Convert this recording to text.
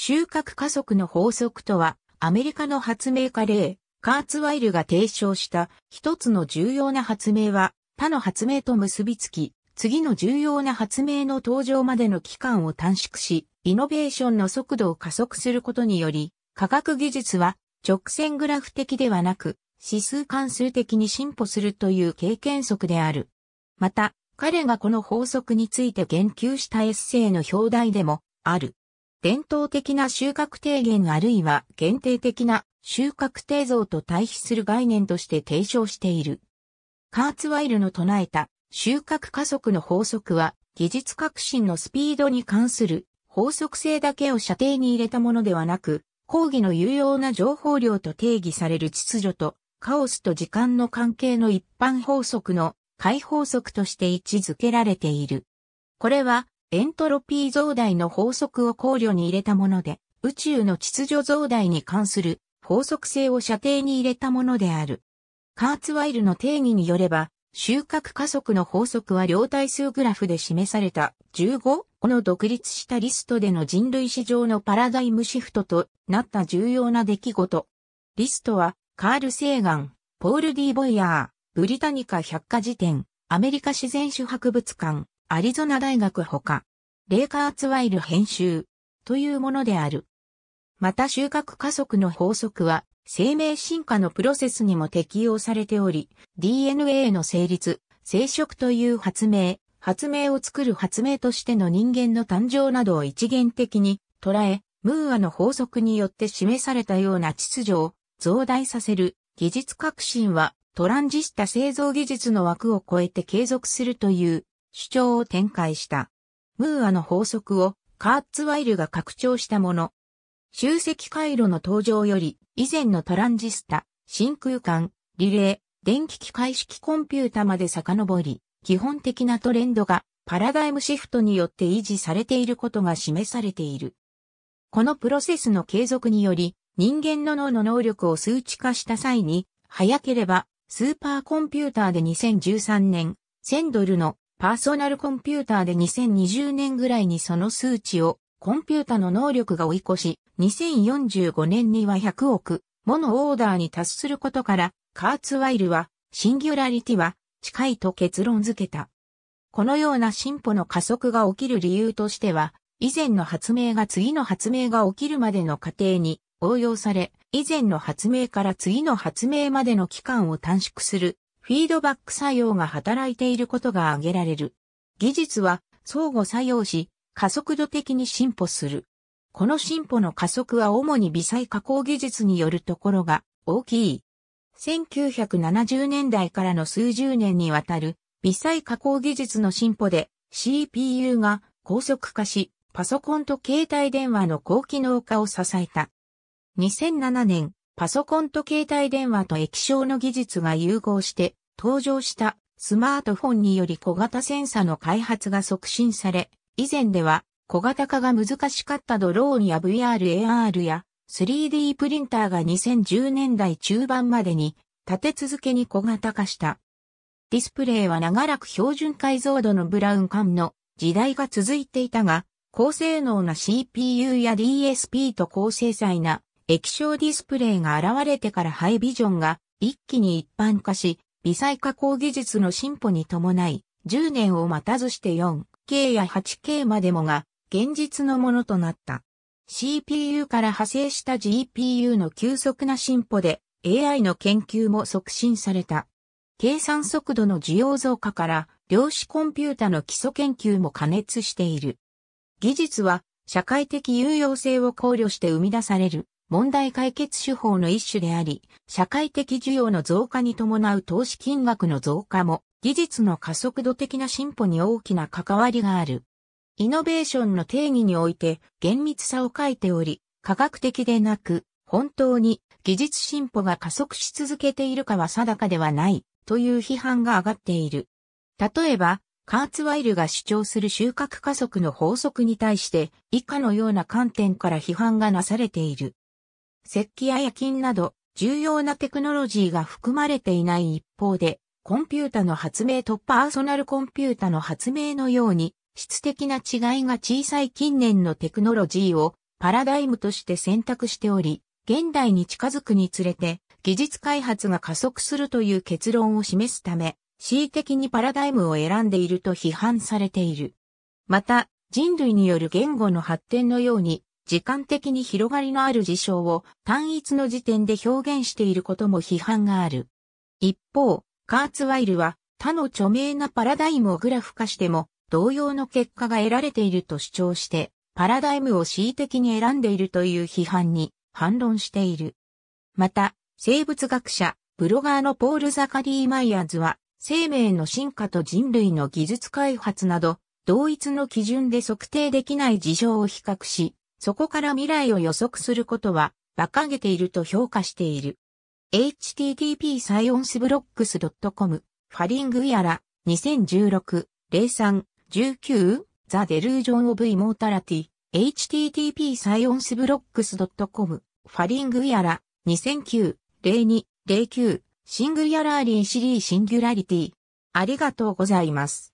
収穫加速の法則とは、アメリカの発明家例、カーツワイルが提唱した一つの重要な発明は、他の発明と結びつき、次の重要な発明の登場までの期間を短縮し、イノベーションの速度を加速することにより、科学技術は直線グラフ的ではなく、指数関数的に進歩するという経験則である。また、彼がこの法則について言及したエッセイの表題でもある。伝統的な収穫低減あるいは限定的な収穫低増と対比する概念として提唱している。カーツワイルの唱えた収穫加速の法則は技術革新のスピードに関する法則性だけを射程に入れたものではなく、講義の有用な情報量と定義される秩序とカオスと時間の関係の一般法則の解法則として位置づけられている。これはエントロピー増大の法則を考慮に入れたもので、宇宙の秩序増大に関する法則性を射程に入れたものである。カーツワイルの定義によれば、収穫加速の法則は両対数グラフで示された15個の独立したリストでの人類史上のパラダイムシフトとなった重要な出来事。リストはカール・セーガン、ポール・ディ・ボイヤー、ブリタニカ百科事典、アメリカ自然史博物館、アリゾナ大学ほか、レイカーツワイル編集というものである。また収穫加速の法則は生命進化のプロセスにも適用されており、DNA の成立、生殖という発明、発明を作る発明としての人間の誕生などを一元的に捉え、ムーアの法則によって示されたような秩序を増大させる技術革新はトランジスタ製造技術の枠を超えて継続するという主張を展開した。ムーアの法則をカーツワイルが拡張したもの。集積回路の登場より以前のトランジスタ、真空管、リレー、電気機械式コンピュータまで遡り、基本的なトレンドがパラダイムシフトによって維持されていることが示されている。このプロセスの継続により、人間の脳の能力を数値化した際に、早ければスーパーコンピューターで2013年、1000ドルのパーソナルコンピューターで2020年ぐらいにその数値をコンピュータの能力が追い越し、2045年には100億ものオーダーに達することから、カーツワイルは、シンギュラリティは近いと結論付けた。このような進歩の加速が起きる理由としては、以前の発明が次の発明が起きるまでの過程に応用され、以前の発明から次の発明までの期間を短縮するフィードバック作用が働いていることが挙げられる。技術は相互作用し、加速度的に進歩する。この進歩の加速は主に微細加工技術によるところが大きい。1970年代からの数十年にわたる微細加工技術の進歩で CPU が高速化し、パソコンと携帯電話の高機能化を支えた。2007年、パソコンと携帯電話と液晶の技術が融合して登場したスマートフォンにより小型センサの開発が促進され、以前では小型化が難しかったドローンや VRAR や 3D プリンターが2010年代中盤までに立て続けに小型化した。ディスプレイは長らく標準解像度のブラウン管の時代が続いていたが、高性能な CPU や DSP と高精細な液晶ディスプレイが現れてからハイビジョンが一気に一般化し、微細加工技術の進歩に伴い、10年を待たずして 4K や 8K までもが現実のものとなった。CPU から派生した GPU の急速な進歩で AI の研究も促進された。計算速度の需要増加から量子コンピュータの基礎研究も加熱している。技術は社会的有用性を考慮して生み出される問題解決手法の一種であり、社会的需要の増加に伴う投資金額の増加も、技術の加速度的な進歩に大きな関わりがある。イノベーションの定義において厳密さを書いており、科学的でなく、本当に技術進歩が加速し続けているかは定かではないという批判が上がっている。例えば、カーツワイルが主張する収穫加速の法則に対して以下のような観点から批判がなされている。石器や夜勤など重要なテクノロジーが含まれていない一方で、コンピュータの発明とパーソナルコンピュータの発明のように、質的な違いが小さい近年のテクノロジーをパラダイムとして選択しており、現代に近づくにつれて技術開発が加速するという結論を示すため、恣意的にパラダイムを選んでいると批判されている。また、人類による言語の発展のように、時間的に広がりのある事象を単一の時点で表現していることも批判がある。一方、カーツワイルは他の著名なパラダイムをグラフ化しても同様の結果が得られていると主張して、パラダイムを恣意的に選んでいるという批判に反論している。また、生物学者、ブロガーのポール・ザカリー・マイヤーズは、生命の進化と人類の技術開発など、同一の基準で測定できない事象を比較し、そこから未来を予測することは、馬鹿げていると評価している。http サイオンスブロックス .com ファリングやら2016-03-19ザ・デルージョン・オブ・イモータラティ http サイオンスブロックス .com ファリングやら2009-02-09シングリアラーリーシリーシンギュラリティありがとうございます。